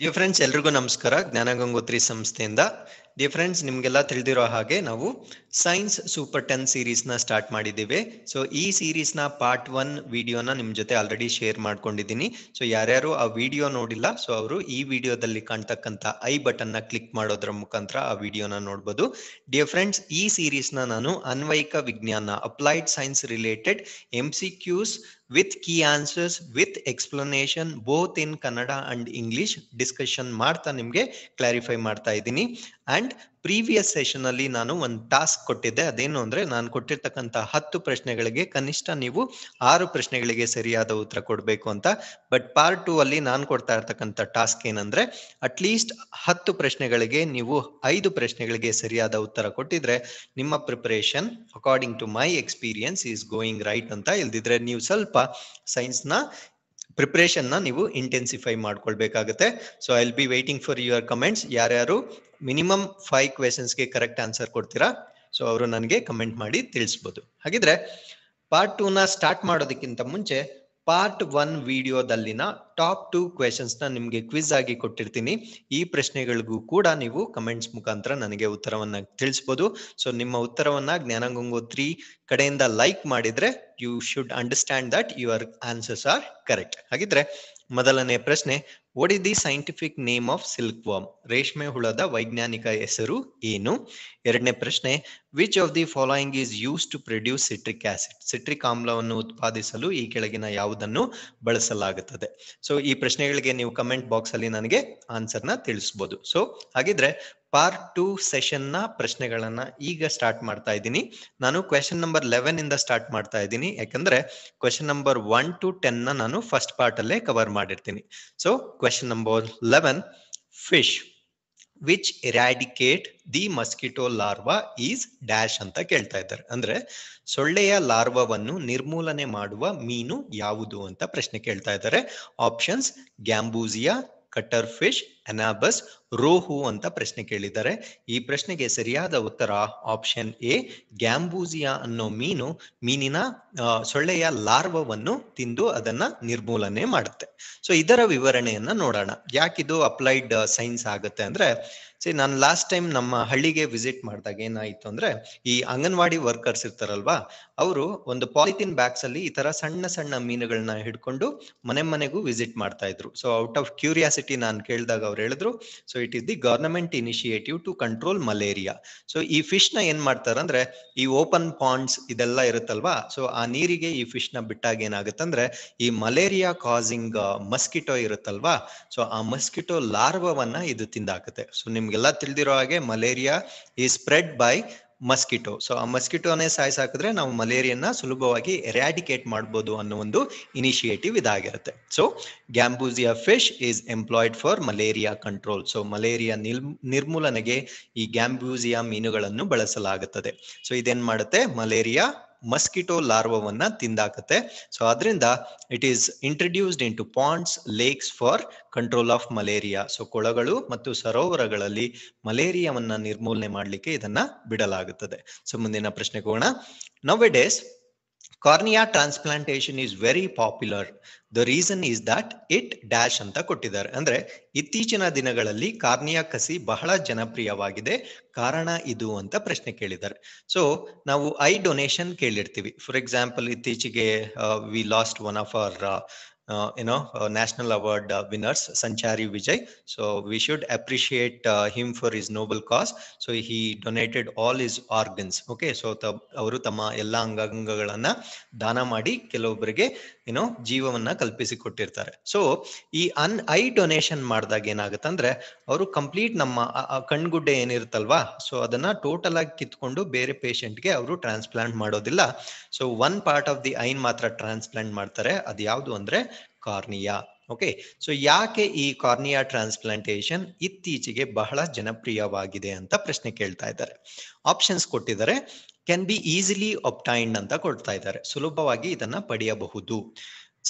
Dear friends ಎಲ್ರಿಗೂ ನಮಸ್ಕಾರ ಜ್ಞಾನ ಗಂಗೋತ್ರಿ ಸಂಸ್ಥೆಯಿಂದ ಡಿಯರ್ ಫ್ರೆಂಡ್ಸ್ ನಿಮಗೆಲ್ಲ ತಿಳಿದಿರೋ ಹಾಗೆ ನಾವು ಸೈನ್ಸ್ ಸೂಪರ್ ಟೆನ್ ಸೀರೀಸ್ನ ಸ್ಟಾರ್ಟ್ ಮಾಡಿದ್ದೀವಿ ಸೊ ಈ ಸೀರೀಸ್ನ ಪಾರ್ಟ್ ಒನ್ ವಿಡಿಯೋನ ನಿಮ್ಮ ಜೊತೆ ಆಲ್ರೆಡಿ ಶೇರ್ ಮಾಡ್ಕೊಂಡಿದ್ದೀನಿ ಸೊ ಯಾರ್ಯಾರು ಆ ವಿಡಿಯೋ ನೋಡಿಲ್ಲ ಸೊ ಅವರು ಈ ವಿಡಿಯೋದಲ್ಲಿ ಕಾಣ್ತಕ್ಕಂಥ ಐ ಬಟನ್ನ ಕ್ಲಿಕ್ ಮಾಡೋದ್ರ ಮುಖಾಂತರ ಆ ವಿಡಿಯೋನ ನೋಡ್ಬೋದು ಡಿಯರ್ ಫ್ರೆಂಡ್ಸ್ ಈ ಸೀರೀಸ್ನ ನಾನು ಅನ್ವಯಿಕ ವಿಜ್ಞಾನ applied science related M C Qs with key answers with explanation both in Kannada and English discussion ಮಾಡ್ತಾ ನಿಮಗೆ ಕ್ಲಾರಿಫೈ ಮಾಡ್ತಾ ಇದ್ದೀನಿ ಅಂಡ್ ಅಂಡ್ ಪ್ರೀವಿಯಸ್ ಸೆಷನ್ ಅಲ್ಲಿ ನಾನು ಒಂದು ಟಾಸ್ಕ್ ಕೊಟ್ಟಿದ್ದೆ ಅದೇನು ಅಂದ್ರೆ ನಾನು ಕೊಟ್ಟಿರ್ತಕ್ಕಂತ ಹತ್ತು ಪ್ರಶ್ನೆಗಳಿಗೆ ಕನಿಷ್ಠ ನೀವು ಆರು ಪ್ರಶ್ನೆಗಳಿಗೆ ಸರಿಯಾದ ಉತ್ತರ ಕೊಡಬೇಕು ಅಂತ ಬಟ್ ಪಾರ್ಟ್ ಟೂ ಅಲ್ಲಿ ನಾನು ಕೊಡ್ತಾ ಇರ್ತಕ್ಕಂಥ ಟಾಸ್ಕ್ ಏನಂದ್ರೆ ಅಟ್ಲೀಸ್ಟ್ ಹತ್ತು ಪ್ರಶ್ನೆಗಳಿಗೆ ನೀವು ಐದು ಪ್ರಶ್ನೆಗಳಿಗೆ ಸರಿಯಾದ ಉತ್ತರ ಕೊಟ್ಟಿದ್ರೆ ನಿಮ್ಮ preparation according to my experience is going right ಅಂತ ಇಲ್ದಿದ್ರೆ ನೀವು ಸ್ವಲ್ಪ ಸೈನ್ಸ್ ನ ಪ್ರಿಪ್ರೇಷನ್ನ ನೀವು ಇಂಟೆನ್ಸಿಫೈ ಮಾಡ್ಕೊಳ್ಬೇಕಾಗತ್ತೆ so I will be waiting for your comments ಯಾರ್ಯಾರು ಮಿನಿಮಮ್ ಫೈವ್ ಕ್ವೆಶನ್ಸ್ಗೆ ಕರೆಕ್ಟ್ ಆನ್ಸರ್ ಕೊಡ್ತೀರಾ ಸೊ ಅವರು ನನಗೆ ಕಮೆಂಟ್ ಮಾಡಿ ತಿಳಿಸ್ಬೋದು ಹಾಗಿದ್ರೆ ಪಾರ್ಟ್ ನ ಸ್ಟಾರ್ಟ್ ಮಾಡೋದಕ್ಕಿಂತ ಮುಂಚೆ ಪಾರ್ಟ್ ಒನ್ ವಿಡಿಯೋದಲ್ಲಿನ ಟಾಪ್ ಟೂ ನ ನಿಮಗೆ ಕ್ವಿಜ್ ಆಗಿ ಕೊಟ್ಟಿರ್ತೀನಿ ಈ ಪ್ರಶ್ನೆಗಳಿಗೂ ಕೂಡ ನೀವು ಕಮೆಂಟ್ಸ್ ಮುಖಾಂತರ ನನಗೆ ಉತ್ತರವನ್ನ ತಿಳಿಸ್ಬೋದು ಸೊ ನಿಮ್ಮ ಉತ್ತರವನ್ನ ಜ್ಞಾನಗಂಗೋ ತ್ರೀ ಕಡೆಯಿಂದ ಲೈಕ್ ಮಾಡಿದ್ರೆ you should understand that your answers are correct ಹಾಗಿದ್ರೆ ಮೊದಲನೇ ಪ್ರಶ್ನೆ what is the scientific name of silk worm ರೇಷ್ಮೆ ಹುಳದ ವೈಜ್ಞಾನಿಕ ಹೆಸರು ಏನು ಎರಡನೇ ಪ್ರಶ್ನೆ which of the following is use to produce citric acid citric ಆಮ್ಲವನ್ನು ಉತ್ಪಾದಿಸಲು ಈ ಕೆಳಗಿನ ಯಾವುದನ್ನು ಬಳಸಲಾಗುತ್ತದೆ ಸೊ ಈ ಪ್ರಶ್ನೆಗಳಿಗೆ ನೀವು ಕಮೆಂಟ್ ಬಾಕ್ಸ್ ಅಲ್ಲಿ ನನಗೆ ಆನ್ಸರ್ನ ತಿಳಿಸ್ಬೋದು ಸೊ ಹಾಗಿದ್ರೆ ಪಾರ್ಟ್ ಟು ಸೆಷನ್ನ ಪ್ರಶ್ನೆಗಳನ್ನ ಈಗ ಸ್ಟಾರ್ಟ್ ಮಾಡ್ತಾ ಇದ್ದೀನಿ ನಾನು ಕ್ವೆಶನ್ ನಂಬರ್ ಲೆವೆನ್ ಇಂದ ಸ್ಟಾರ್ಟ್ ಮಾಡ್ತಾ ಇದ್ದೀನಿ ಯಾಕಂದ್ರೆ question number one to ten ನಾನು ಫಸ್ಟ್ ಪಾರ್ಟ್ ಅಲ್ಲೇ ಕವರ್ ಮಾಡಿರ್ತೀನಿ so number eleven 11 which eradicate the mosquito larva is dash ಅಂತ ಕೇಳ್ತಾ ಇದ್ದಾರೆ ಅಂದ್ರೆ ಸೊಳ್ಳೆಯ ಲಾರ್ವವನ್ನು ನಿರ್ಮೂಲನೆ ಮಾಡುವ ಮೀನು ಯಾವುದು ಅಂತ ಪ್ರಶ್ನೆ ಕೇಳ್ತಾ ಇದ್ದಾರೆ options gambusia cutter fish anabas rohu ಅಂತ ಪ್ರಶ್ನೆ ಕೇಳಿದ್ದಾರೆ ಈ ಪ್ರಶ್ನೆಗೆ ಸರಿಯಾದ ಉತ್ತರ ಆಪ್ಷನ್ ಎ ಗ್ಯಾಂಬೂಸಿಯಾ ಅನ್ನೋ ಮೀನು ಮೀನಿನ ಸೊಳ್ಳೆಯ ಲಾರ್ವವನ್ನು ತಿಂದು ಅದನ್ನ ನಿರ್ಮೂಲನೆ ಮಾಡುತ್ತೆ ಸೊ ಇದರ ವಿವರಣೆಯನ್ನ ನೋಡೋಣ ಯಾಕಿದು ಅಪ್ಲೈಡ್ ಸೈನ್ಸ್ ಆಗುತ್ತೆ ಅಂದ್ರೆ ಸರಿ ನಾನು ಲಾಸ್ಟ್ ಟೈಮ್ ನಮ್ಮ ಹಳ್ಳಿಗೆ ವಿಸಿಟ್ ಮಾಡಿದಾಗ ಏನಾಯ್ತು ಅಂದ್ರೆ ಈ ಅಂಗನವಾಡಿ ವರ್ಕರ್ಸ್ ಇರ್ತಾರಲ್ವಾ ಅವರು ಒಂದು ಪಾಲಿಥಿನ್ ಬ್ಯಾಗ್ಸ್ ಅಲ್ಲಿ ಈ ತರ ಸಣ್ಣ ಸಣ್ಣ ಮೀನುಗಳನ್ನ ಹಿಡ್ಕೊಂಡು ಮನೆ ಮನೆಗೂ ವಿಸಿಟ್ ಮಾಡ್ತಾ ಇದ್ರು ಸೊ ಔಟ್ ಆಫ್ ಕ್ಯೂರಿಯಾಸಿಟಿ ನಾನು ಕೇಳಿದಾಗ ಅವ್ರು ಹೇಳಿದ್ರು so it is the government initiative to control malaria so ಈ ಫಿಶ್ ನ ಏನ್ ಮಾಡ್ತಾರಂದ್ರೆ ಈ ಓಪನ್ ಪಾಂಡ್ಸ್ ಇದೆಲ್ಲ ಇರುತ್ತಲ್ವಾ ಸೊ ಆ ನೀರಿಗೆ ಈ ಫಿಶ್ ನ ಬಿಟ್ಟಾಗ ಅಂದ್ರೆ ಈ ಮಲೇರಿಯಾ ಕಾಸಿಂಗ್ ಮಸ್ಕಿಟೋ ಇರುತ್ತಲ್ವಾ ಸೊ ಆ ಮಸ್ಕಿಟೋ ಲಾರ್ವವನ್ನ ಇದು ತಿಂದಾಕತ್ತೆ ಸೊ ನಿಮ್ ನಿಮ್ಗೆಲ್ಲ ತಿಳಿದಿರೋ ಹಾಗೆ ಮಲೇರಿಯಾ ಈ ಸ್ಪ್ರೆಡ್ ಬೈ ಮಸ್ಕಿಟೋ ಸೊ ಆ ಮಸ್ಕಿಟೋನೇ ಸಾಯಿಸಾಕಿದ್ರೆ ನಾವು ಮಲೇರಿಯನ್ನ ಸುಲಭವಾಗಿ ಎರಾಡಿಕೇಟ್ ಮಾಡ್ಬೋದು ಅನ್ನೋ ಒಂದು ಇನಿಷಿಯೇಟಿವ್ ಇದಾಗಿರುತ್ತೆ so ಗ್ಯಾಂಬೂಸಿಯಾ fish is employed for malaria control so malaria ನಿಲ್ ನಿರ್ಮೂಲನೆಗೆ ಈ ಗ್ಯಾಂಬೂಸಿಯಾ ಮೀನುಗಳನ್ನು ಬಳಸಲಾಗುತ್ತದೆ ಸೊ ಇದೇನ್ ಮಾಡುತ್ತೆ ಮಲೇರಿಯಾ ಮಸ್ಕಿಟೋ ಲಾರ್ವವನ್ನ ತಿಂದಾಕತ್ತೆ ಸೊ ಅದರಿಂದ it is introduced in to Pond's lakes for control of malaria so ಕೊಳಗಳು ಮತ್ತು ಸರೋವರಗಳಲ್ಲಿ ಮಲೇರಿಯಾವನ್ನ ನಿರ್ಮೂಲನೆ ಮಾಡಲಿಕ್ಕೆ ಇದನ್ನ ಬಿಡಲಾಗುತ್ತದೆ ಸೊ ಮುಂದಿನ ಪ್ರಶ್ನೆಗೆ ಹೋಗೋಣ nowadays cornea transplantation is very popular the reason is that it dash ಅಂತ ಕೊಟ್ಟಿದ್ದಾರೆ ಅಂದ್ರೆ ಇತ್ತೀಚಿನ ದಿನಗಳಲ್ಲಿ ಕಾರ್ನಿಯಾ ಕಸಿ ಬಹಳ ಜನಪ್ರಿಯವಾಗಿದೆ ಕಾರಣ ಇದು ಅಂತ ಪ್ರಶ್ನೆ ಕೇಳಿದ್ದಾರೆ ಸೊ ನಾವು ಐ ಡೊನೇಷನ್ ಕೇಳಿರ್ತೀವಿ ಫಾರ್ ಎಕ್ಸಾಂಪಲ್ ಇತ್ತೀಚೆಗೆ we lost one of our you know uh, national award uh, winners sanchari vijay so we should appreciate him for his noble cause so he donated all his organs okay so ಅವರು tama ella ಅಂಗಾಂಗಗಳನ್ನ dana maadi ಕೆಲವೊಬ್ಬರಿಗೆ ಏನೋ ಜೀವವನ್ನ ಕಲ್ಪಿಸಿ ಕೊಟ್ಟಿರ್ತಾರೆ so ಈ ಅನ್ eye donation ಮಾಡಿದಾಗ ಏನಾಗುತ್ತಂದ್ರೆ ಅವರು complete ನಮ್ಮ ಕಣ್ಗುಡ್ಡೆ ಏನಿರುತ್ತಲ್ವಾ ಸೊ ಅದನ್ನ ಟೋಟಲ್ ಆಗಿ ಕಿತ್ಕೊಂಡು ಬೇರೆ ಪೇಷಂಟ್ಗೆ ಅವರು ಟ್ರಾನ್ಸ್ಪ್ಲಾಂಟ್ ಮಾಡೋದಿಲ್ಲ so one part of the ಐನ್ ಮಾತ್ರ ಟ್ರಾನ್ಸ್ಪ್ಲಾಂಟ್ ಮಾಡ್ತಾರೆ ಅದು ಯಾವುದು ಅಂದ್ರೆ ಕಾರ್ನಿಯಾ ಓಕೆ ಸೊ ಯಾಕೆ ಈ ಕಾರ್ನಿಯಾ ಟ್ರಾನ್ಸ್ಪ್ಲಾಂಟೇಷನ್ ಇತ್ತೀಚೆಗೆ ಬಹಳ ಜನಪ್ರಿಯವಾಗಿದೆ ಅಂತ ಪ್ರಶ್ನೆ ಕೇಳ್ತಾ ಇದ್ದಾರೆ ಆಪ್ಷನ್ಸ್ ಕೊಟ್ಟಿದ್ದಾರೆ ಕ್ಯಾನ್ ಬಿ ಈಸಿಲಿ ಒಪ್ಟೈನ್ ಅಂತ ಕೊಡ್ತಾ ಇದ್ದಾರೆ ಸುಲಭವಾಗಿ ಇದನ್ನ ಪಡೆಯಬಹುದು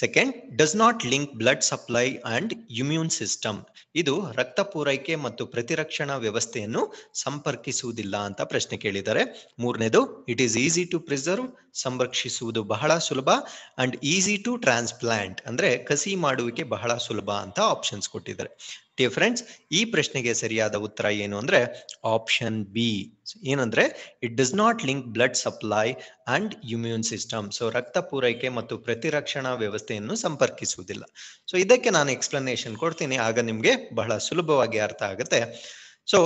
second does not link blood supply and immune system ಇದು ರಕ್ತ ಪೂರೈಕೆ ಮತ್ತು ಪ್ರತಿರಕ್ಷಣಾ ವ್ಯವಸ್ಥೆಯನ್ನು ಸಂಪರ್ಕಿಸುವುದಿಲ್ಲ ಅಂತ ಪ್ರಶ್ನೆ ಕೇಳಿದ್ದಾರೆ ಮೂರನೇದು it is easy to preserve ಸಂರಕ್ಷಿಸುವುದು ಬಹಳ ಸುಲಭ ಅಂಡ್ ಈಸಿ ಟು ಟ್ರಾನ್ಸ್ಪ್ಲಾಂಟ್ ಅಂದ್ರೆ ಕಸಿ ಮಾಡುವಿಕೆ ಬಹಳ ಸುಲಭ ಅಂತ ಆಪ್ಷನ್ಸ್ ಕೊಟ್ಟಿದ್ದಾರೆ ಡಿಯರ್ ಫ್ರೆಂಡ್ಸ್ ಈ ಪ್ರಶ್ನೆಗೆ ಸರಿಯಾದ ಉತ್ತರ ಏನು ಅಂದ್ರೆ ಆಪ್ಷನ್ ಬಿ ಏನಂದ್ರೆ it does not link blood supply and immune system so ರಕ್ತ ಪೂರೈಕೆ ಮತ್ತು ಪ್ರತಿರಕ್ಷಣಾ ವ್ಯವಸ್ಥೆಯನ್ನು ಸಂಪರ್ಕಿಸುವುದಿಲ್ಲ ಸೊ ಇದಕ್ಕೆ ನಾನು ಎಕ್ಸ್ಪ್ಲನೇಷನ್ ಕೊಡ್ತೀನಿ ಆಗ ನಿಮಗೆ ಬಹಳ ಸುಲಭವಾಗಿ ಅರ್ಥ ಆಗುತ್ತೆ ಸೊ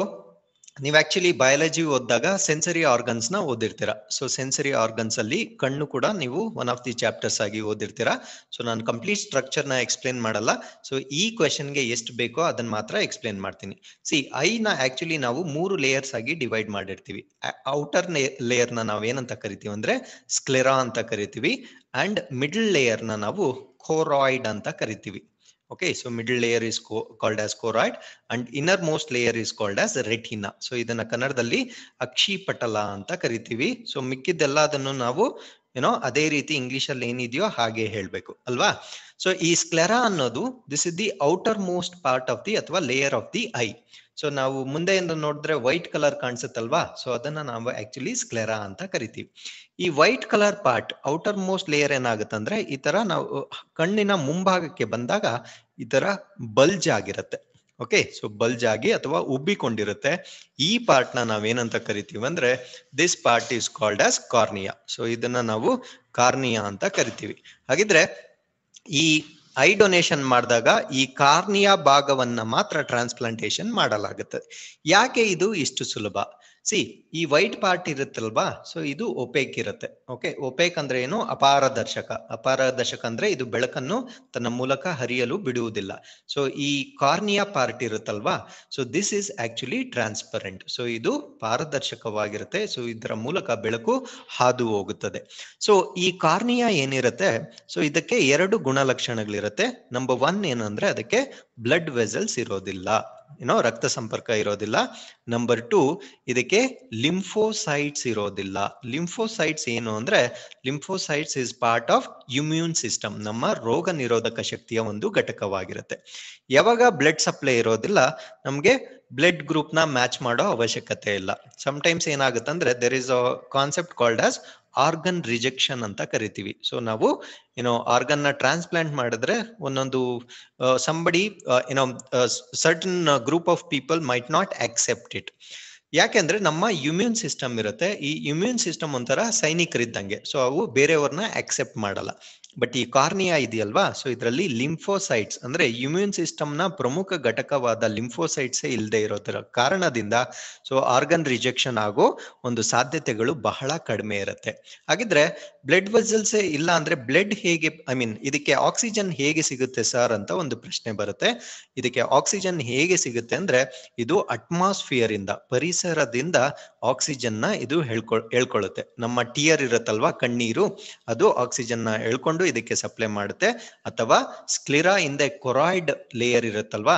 ನೀವು ಆಕ್ಚುಲಿ ಬಯಾಲಜಿ ಓದಿದಾಗ ಸೆನ್ಸರಿ ಆರ್ಗನ್ಸ್ ನ ಓದಿರ್ತೀರಾ ಸೊ ಸೆನ್ಸರಿ ಆರ್ಗನ್ಸ್ ಅಲ್ಲಿ ಕಣ್ಣು ಕೂಡ ನೀವು ಒನ್ ಆಫ್ ದಿ ಚಾಪ್ಟರ್ಸ್ ಆಗಿ ಓದಿರ್ತೀರಾ ಸೊ ನಾನು ಕಂಪ್ಲೀಟ್ ಸ್ಟ್ರಕ್ಚರ್ ನ ಎಕ್ಸ್ಪ್ಲೇನ್ ಮಾಡಲ್ಲ ಸೊ ಈ ಕ್ವೆಶನ್ಗೆ ಎಷ್ಟು ಬೇಕೋ ಅದನ್ನ ಮಾತ್ರ ಎಕ್ಸ್ಪ್ಲೇನ್ ಮಾಡ್ತೀನಿ ಸಿ ಐ ನ ಆಕ್ಚುಲಿ ನಾವು ಮೂರು ಲೇಯರ್ಸ್ ಆಗಿ ಡಿವೈಡ್ ಮಾಡಿರ್ತೀವಿ ಔಟರ್ ಲೇಯರ್ ನ ಏನಂತ ಕರಿತೀವಿ ಅಂದ್ರೆ ಸ್ಕ್ಲೆರಾ ಅಂತ ಕರಿತೀವಿ ಅಂಡ್ ಮಿಡಲ್ ಲೇಯರ್ ನ ನಾವು ಕೋರಾಯ್ಡ್ ಅಂತ ಕರಿತೀವಿ okay so middle layer is called as choroid and inner most layer is called as retina so ಇದನ್ನ ಕನ್ನಡದಲ್ಲಿ ಅಕ್ಷಿಪಟಲ ಅಂತ ಕರಿತೀವಿ ಸೊ ಮಿಕ್ಕಿದ್ದೆಲ್ಲ ಅದನ್ನು ನಾವು ಅದೇ ರೀತಿ ಇಂಗ್ಲಿಷ್ ಅಲ್ಲಿ ಏನಿದೆಯೋ ಹಾಗೆ ಹೇಳಬೇಕು ಅಲ್ವಾ ಸೊ ಈ ಸ್ಕ್ಲೆರಾ ಅನ್ನೋದು this is the outer most part of the ಅಥವಾ layer of the eye so ನಾವು ಮುಂದೆಯಿಂದ ನೋಡಿದ್ರೆ ವೈಟ್ ಕಲರ್ ಕಾಣಿಸುತ್ತಲ್ವಾ ಸೊ ಅದನ್ನ ನಾವು ಆಕ್ಚುಲಿ ಸ್ಕ್ಲೆರಾ ಅಂತ ಕರಿತೀವಿ ಈ white colour part outer most layer ಏನಾಗುತ್ತಂದ್ರೆ ಈ ತರ ನಾವು ಕಣ್ಣಿನ ಮುಂಭಾಗಕ್ಕೆ ಬಂದಾಗ ಈ ತರ ಬಲ್ಜ್ ಆಗಿರುತ್ತೆ ಓಕೆ ಸೊ ಬಲ್ಜ್ ಆಗಿ ಅಥವಾ ಉಬ್ಬಿಕೊಂಡಿರುತ್ತೆ ಈ ಪಾರ್ಟ್ ನ ನಾವೇನಂತ ಕರಿತೀವಿ ಅಂದ್ರೆ this part is called as cornea so ಇದನ್ನ ನಾವು ಕಾರ್ನಿಯಾ ಅಂತ ಕರಿತೀವಿ ಹಾಗಿದ್ರೆ ಈ ಐ ಡೊನೇಷನ್ ಮಾಡಿದಾಗ ಈ ಕಾರ್ನಿಯಾ ಭಾಗವನ್ನ ಮಾತ್ರ ಟ್ರಾನ್ಸ್ಪ್ಲಾಂಟೇಶನ್ ಮಾಡಲಾಗುತ್ತದೆ ಯಾಕೆ ಇದು ಇಷ್ಟು ಸುಲಭ ಸಿ ಈ ವೈಟ್ ಪಾರ್ಟ್ ಇರುತ್ತಲ್ವಾ ಸೊ ಇದು ಒಪೇಕ್ ಇರುತ್ತೆ ಓಕೆ ಒಪೇಕ್ ಅಂದ್ರೆ ಏನು ಅಪಾರದರ್ಶಕ ಅಪಾರದರ್ಶಕ ಅಂದ್ರೆ ಇದು ಬೆಳಕನ್ನು ತನ್ನ ಮೂಲಕ ಹರಿಯಲು ಬಿಡುವುದಿಲ್ಲ ಸೊ ಈ ಕಾರ್ನಿಯಾ ಪಾರ್ಟ್ ಇರುತ್ತಲ್ವಾ so this is actually transparent so ಇದು ಪಾರದರ್ಶಕವಾಗಿರುತ್ತೆ ಸೊ ಇದರ ಮೂಲಕ ಬೆಳಕು ಹಾದು ಹೋಗುತ್ತದೆ ಸೊ ಈ ಕಾರ್ನಿಯಾ ಏನಿರುತ್ತೆ ಸೊ ಇದಕ್ಕೆ ಎರಡು ಗುಣಲಕ್ಷಣಗಳಿರುತ್ತೆ ನಂಬರ್ ಒನ್ ಏನಂದ್ರೆ ಅದಕ್ಕೆ ಬ್ಲಡ್ ವೆಸಲ್ಸ್ ಇರೋದಿಲ್ಲ ಏನೋ ರಕ್ತ ಸಂಪರ್ಕ ಇರೋದಿಲ್ಲ ನಂಬರ್ ಟು ಇದಕ್ಕೆ ಲಿಂಫೋಸೈಟ್ಸ್ ಇರೋದಿಲ್ಲ ಲಿಂಫೋಸೈಟ್ಸ್ ಏನು ಅಂದ್ರೆ lymphocytes is part of immune system ನಮ್ಮ ರೋಗ ನಿರೋಧಕ ಶಕ್ತಿಯ ಒಂದು ಘಟಕವಾಗಿರುತ್ತೆ ಯಾವಾಗ ಬ್ಲಡ್ ಸಪ್ಲೈ ಇರೋದಿಲ್ಲ ನಮಗೆ ಬ್ಲಡ್ ಗ್ರೂಪ್ ನ ಮ್ಯಾಚ್ ಮಾಡೋ ಅವಶ್ಯಕತೆ ಇಲ್ಲ ಏನಾಗುತ್ತೆ ಅಂದ್ರೆ there is a concept called as organ rejection ಅಂತ ಕರಿತೀವಿ ಸೊ ನಾವು ಏನೋ ಆರ್ಗನ್ ನ ಟ್ರಾನ್ಸ್ಪ್ಲಾಂಟ್ ಮಾಡಿದ್ರೆ ಒಂದೊಂದು ಸಂಬಡಿ ಏನೋ certain group of people might not accept it ಯಾಕೆಂದ್ರೆ ನಮ್ಮ ಇಮ್ಯೂನ್ ಸಿಸ್ಟಮ್ ಇರುತ್ತೆ ಈ ಇಮ್ಯೂನ್ ಸಿಸ್ಟಮ್ ಒಂಥರ ಸೈನಿಕರಿದ್ದಂಗೆ ಸೊ ಅವು ಬೇರೆಯವ್ರನ್ನ ಆಕ್ಸೆಪ್ಟ್ ಮಾಡಲ್ಲ ಬಟ್ ಈ ಕಾರ್ನಿಯಾ ಇದೆಯಲ್ವಾ ಸೊ ಇದರಲ್ಲಿ ಲಿಂಫೋಸೈಟ್ಸ್ ಅಂದ್ರೆ ಇಮ್ಯೂನ್ ಸಿಸ್ಟಮ್ ನ ಪ್ರಮುಖ ಘಟಕವಾದ ಲಿಂಫೋಸೈಟ್ಸೇ ಇಲ್ಲದೆ ಇರೋದರ ಕಾರಣದಿಂದ ಸೊ ಆರ್ಗನ್ ರಿಜೆಕ್ಷನ್ ಆಗೋ ಒಂದು ಸಾಧ್ಯತೆಗಳು ಬಹಳ ಕಡಿಮೆ ಇರುತ್ತೆ ಹಾಗಿದ್ರೆ ಬ್ಲಡ್ ವೆಸಲ್ಸೇ ಇಲ್ಲ ಅಂದ್ರೆ ಬ್ಲಡ್ ಹೇಗೆ ಐ ಮೀನ್ ಇದಕ್ಕೆ ಆಕ್ಸಿಜನ್ ಹೇಗೆ ಸಿಗುತ್ತೆ ಸರ್ ಅಂತ ಒಂದು ಪ್ರಶ್ನೆ ಬರುತ್ತೆ ಇದಕ್ಕೆ ಆಕ್ಸಿಜನ್ ಹೇಗೆ ಸಿಗುತ್ತೆ ಅಂದ್ರೆ ಇದು ಅಟ್ಮಾಸ್ಫಿಯರ್ ಇಂದ ಪರಿಸರದಿಂದ ಆಕ್ಸಿಜನ್ ಇದು ಹೇಳ್ಕೊ ಹೇಳ್ಕೊಳ್ಳುತ್ತೆ ನಮ್ಮ ಟಿಯರ್ ಇರುತ್ತಲ್ವಾ ಕಣ್ಣೀರು ಅದು ಆಕ್ಸಿಜನ್ ಹೇಳ್ಕೊಂಡು ತಗೊಂಡು ಇದಕ್ಕೆ ಸಪ್ಲೈ ಮಾಡುತ್ತೆ ಅಥವಾ ಸ್ಕ್ಲಿರಾ ಇಂದ ಕೊರಾಯ್ಡ್ ಲೇಯರ್ ಇರುತ್ತಲ್ವಾ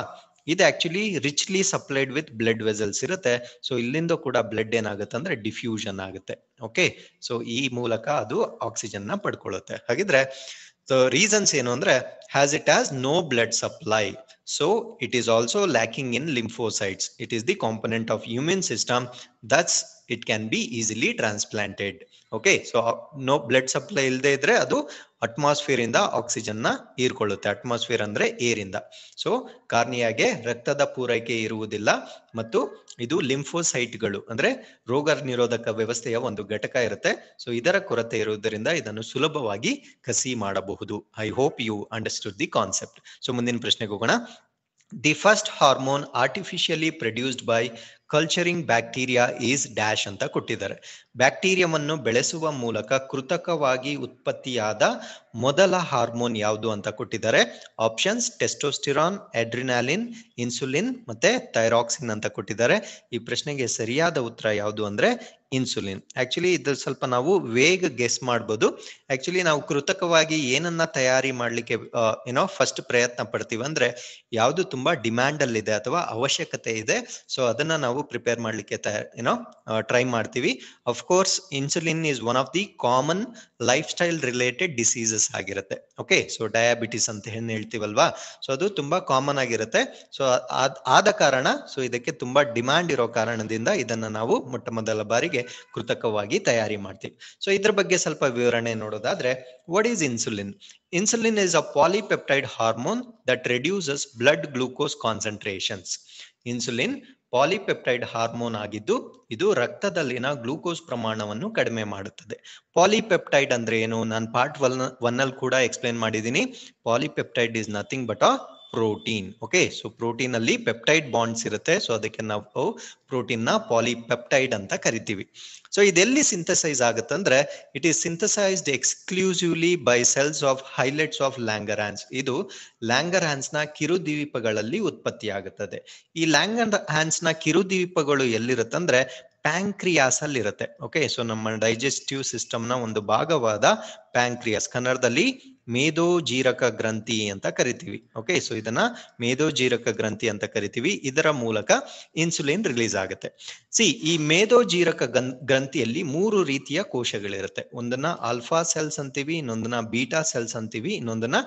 ಇದು actually richly supplied with blood vessels ಇರುತ್ತೆ ಸೊ ಇಲ್ಲಿಂದ ಕೂಡ ಬ್ಲಡ್ ಏನಾಗುತ್ತೆ ಅಂದ್ರೆ ಡಿಫ್ಯೂಷನ್ ಆಗುತ್ತೆ ಓಕೆ ಸೊ ಈ ಮೂಲಕ ಅದು ಆಕ್ಸಿಜನ್ ನ ಪಡ್ಕೊಳ್ಳುತ್ತೆ ಹಾಗಿದ್ರೆ ರೀಸನ್ಸ್ ಏನು ಅಂದ್ರೆ has it has no blood supply so it is also lacking in lymphocytes it is the component of human system that's it can be easily transplanted okay so no blood supply ಇಲ್ಲದೆ ಇದ್ರೆ ಅದು atmosphere ಇಂದ oxygen ನ ಹೀರ್ಕೊಳ್ಳುತ್ತೆ atmosphere ಅಂದ್ರೆ air ಇಂದ so ಕಾರ್ನಿಯಾಗೆ ರಕ್ತದ ಪೂರೈಕೆ ಇರುವುದಿಲ್ಲ ಮತ್ತು ಇದು ಲಿಂಫೋಸೈಟ್ಗಳು ಅಂದ್ರೆ ರೋಗ ನಿರೋಧಕ ವ್ಯವಸ್ಥೆಯ ಒಂದು ಘಟಕ ಇರುತ್ತೆ ಸೊ ಇದರ ಕೊರತೆ ಇರುವುದರಿಂದ ಇದನ್ನು ಸುಲಭವಾಗಿ ಕಸಿ ಮಾಡಬಹುದು I hope you understood the concept so ಮುಂದಿನ ಪ್ರಶ್ನೆಗೆ ಹೋಗೋಣ the first hormone artificially produced by culturing bacteria is dash ಅಂತ ಕೊಟ್ಟಿದ್ದಾರೆ ಬ್ಯಾಕ್ಟೀರಿಯಾವನ್ನು ಬೆಳೆಸುವ ಮೂಲಕ ಕೃತಕವಾಗಿ ಉತ್ಪತ್ತಿಯಾದ ಮೊದಲ ಹಾರ್ಮೋನ್ ಯಾವುದು ಅಂತ ಕೊಟ್ಟಿದ್ದಾರೆ ಆಪ್ಷನ್ಸ್ ಟೆಸ್ಟೋಸ್ಟಿರಾನ್ ಎಡ್ರಿನಾಲಿನ್ ಇನ್ಸುಲಿನ್ ಮತ್ತೆ ಥೈರಾಕ್ಸಿನ್ ಅಂತ ಕೊಟ್ಟಿದ್ದಾರೆ ಈ ಪ್ರಶ್ನೆಗೆ ಸರಿಯಾದ ಉತ್ತರ ಯಾವುದು ಅಂದ್ರೆ ಇನ್ಸುಲಿನ್ ಆಕ್ಚುಲಿ ಇದು ಸ್ವಲ್ಪ ನಾವು ವೇಗ ಗೆಸ್ ಮಾಡ್ಬೋದು ಆಕ್ಚುಲಿ ನಾವು ಕೃತಕವಾಗಿ ಏನನ್ನ ತಯಾರಿ ಮಾಡಲಿಕ್ಕೆ ಏನೋ ಫಸ್ಟ್ ಪ್ರಯತ್ನ ಪಡ್ತೀವಿ ಅಂದ್ರೆ ಯಾವುದು ತುಂಬಾ ಡಿಮ್ಯಾಂಡ್ ಅಲ್ಲಿ ಇದೆ ಅಥವಾ ಅವಶ್ಯಕತೆ ಇದೆ ಸೊ ಅದನ್ನ ನಾವು ಪ್ರಿಪೇರ್ ಮಾಡ್ಲಿಕ್ಕೆ ಏನೋ ಟ್ರೈ ಮಾಡ್ತೀವಿ of course insulin is one of the common lifestyle related diseases ಆಗಿರುತ್ತೆ ಓಕೆ ಸೊ ಡಯಾಬಿಟಿಸ್ ಅಂತ ಏನು ಹೇಳ್ತೀವಲ್ವಾ ಸೊ ಅದು ತುಂಬಾ ಕಾಮನ್ ಆಗಿರುತ್ತೆ ಸೊ ಆದ ಕಾರಣ ಸೊ ಇದಕ್ಕೆ ತುಂಬಾ ಡಿಮ್ಯಾಂಡ್ ಇರೋ ಕಾರಣದಿಂದ ಇದನ್ನ ನಾವು ಮೊಟ್ಟ ಮೊದಲ ಬಾರಿಗೆ ಕೃತಕವಾಗಿ ತಯಾರಿ ಮಾಡ್ತೀವಿ ಸೊ ಇದ್ರ ಬಗ್ಗೆ ಸ್ವಲ್ಪ ವಿವರಣೆ ನೋಡೋದಾದ್ರೆ what is insulin insulin is a polypeptide hormone that reduces blood glucose concentrations insulin polypeptide hormone ಆಗಿದ್ದು ಇದು ರಕ್ತದಲ್ಲಿನ ಗ್ಲೂಕೋಸ್ ಪ್ರಮಾಣವನ್ನು ಕಡಿಮೆ ಮಾಡುತ್ತದೆ ಪಾಲಿಪೆಪ್ಟೈಡ್ ಅಂದ್ರೆ ಏನು ನಾನು ಪಾರ್ಟ್ ಒನ್ ಒನ್ ಅಲ್ಲಿ ಕೂಡ ಎಕ್ಸ್ಪ್ಲೇನ್ ಮಾಡಿದ್ದೀನಿ polypeptide is nothing but a protein okay so protein ಅಲ್ಲಿ ಪೆಪ್ಟೈಡ್ ಬಾಂಡ್ಸ್ ಇರುತ್ತೆ ಸೊ ಅದಕ್ಕೆ ನಾವು ಪ್ರೋಟೀನ್ ನ ಪಾಲಿಪೆಪ್ಟೈಡ್ ಅಂತ ಕರಿತೀವಿ ಸೊ ಇದೆಲ್ಲಿ ಸಿಂಥಸೈಸ್ ಆಗುತ್ತಂದ್ರೆ it is synthesised exclusively by cells of islets of langer ಇದು ಲ್ಯಾಂಗರ್ ಹ್ಯಾನ್ಸ್ ನ ಕಿರುದ್ವೀಪಗಳಲ್ಲಿ ಉತ್ಪತ್ತಿ ಆಗುತ್ತದೆ ಈ ಲ್ಯಾಂಗರ್ ಹ್ಯಾನ್ಸ್ ನ ಕಿರುದ್ವೀಪಗಳು ಎಲ್ಲಿರುತ್ತಂದ್ರೆ ಪ್ಯಾಂಕ್ರಿಯಾಸ್ ಅಲ್ಲಿ ಇರುತ್ತೆ ಓಕೆ ಸೊ ನಮ್ಮ ಡೈಜೆಸ್ಟಿವ್ ಸಿಸ್ಟಮ್ ನ ಒಂದು ಭಾಗವಾದ ಪ್ಯಾಂಕ್ರಿಯಾಸ್ ಕನ್ನಡದಲ್ಲಿ ಮೇಧೋಜೀರಕ ಗ್ರಂಥಿ ಅಂತ ಕರಿತೀವಿ ಓಕೆ ಸೊ ಇದನ್ನ ಮೇಧೋಜೀರಕ ಗ್ರಂಥಿ ಅಂತ ಕರಿತೀವಿ ಇದರ ಮೂಲಕ ಇನ್ಸುಲಿನ್ ರಿಲೀಸ್ ಆಗುತ್ತೆ ಸಿ ಈ ಮೇಧೋಜೀರಕ ಗ್ರಂಥಿಯಲ್ಲಿ ಮೂರು ರೀತಿಯ ಕೋಶಗಳಿರುತ್ತೆ ಒಂದನ್ನ ಆಲ್ಫಾ ಸೆಲ್ಸ್ ಅಂತೀವಿ ಇನ್ನೊಂದನ್ನ ಬೀಟಾ ಸೆಲ್ಸ್ ಅಂತೀವಿ ಇನ್ನೊಂದನ್ನ